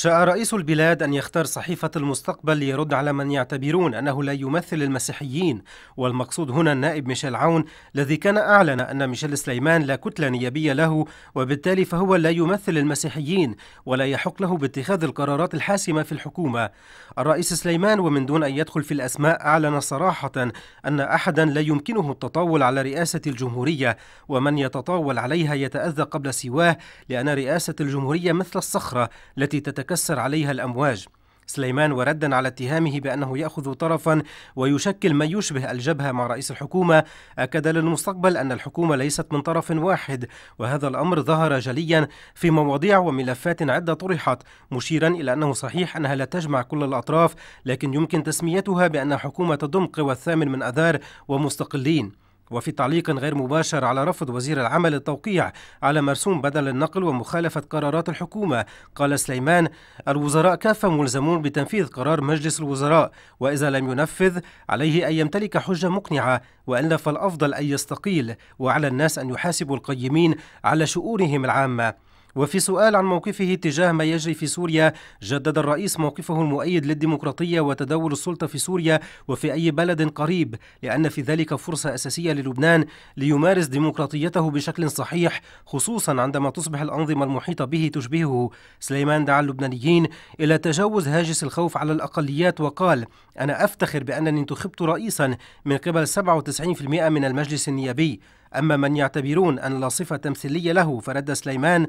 شاء رئيس البلاد أن يختار صحيفة المستقبل ليرد على من يعتبرون أنه لا يمثل المسيحيين والمقصود هنا النائب ميشيل عون الذي كان أعلن أن ميشيل سليمان لا كتلة نيابية له وبالتالي فهو لا يمثل المسيحيين ولا يحق له باتخاذ القرارات الحاسمة في الحكومة الرئيس سليمان ومن دون أن يدخل في الأسماء أعلن صراحة أن أحدا لا يمكنه التطاول على رئاسة الجمهورية ومن يتطاول عليها يتأذى قبل سواه لأن رئاسة الجمهورية مثل الصخرة التي تتكلم تتكسر عليها الأمواج سليمان وردا على اتهامه بأنه يأخذ طرفا ويشكل ما يشبه الجبهة مع رئيس الحكومة أكد للمستقبل أن الحكومة ليست من طرف واحد وهذا الأمر ظهر جليا في مواضيع وملفات عدة طرحت مشيرا إلى أنه صحيح أنها لا تجمع كل الأطراف لكن يمكن تسميتها بأن حكومة تضم قوى الثامن من أذار ومستقلين وفي تعليق غير مباشر على رفض وزير العمل التوقيع على مرسوم بدل النقل ومخالفة قرارات الحكومة قال سليمان الوزراء كافة ملزمون بتنفيذ قرار مجلس الوزراء وإذا لم ينفذ عليه أن يمتلك حجة مقنعة وإلا فالأفضل أن يستقيل وعلى الناس أن يحاسبوا القيمين على شؤونهم العامة وفي سؤال عن موقفه تجاه ما يجري في سوريا جدد الرئيس موقفه المؤيد للديمقراطية وتداول السلطة في سوريا وفي أي بلد قريب لأن في ذلك فرصة أساسية للبنان ليمارس ديمقراطيته بشكل صحيح خصوصا عندما تصبح الأنظمة المحيطة به تشبهه سليمان دعا اللبنانيين إلى تجاوز هاجس الخوف على الأقليات وقال أنا أفتخر بأنني انتخبت رئيسا من قبل 97% من المجلس النيابي أما من يعتبرون أن لا صفة تمثيلية له فرد سليمان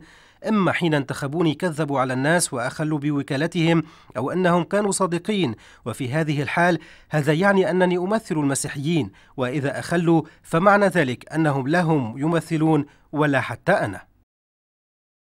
إما حين انتخبوني كذبوا على الناس وأخلوا بوكالتهم أو أنهم كانوا صادقين وفي هذه الحال هذا يعني أنني أمثل المسيحيين وإذا أخلوا فمعنى ذلك أنهم لا هم يمثلون ولا حتى أنا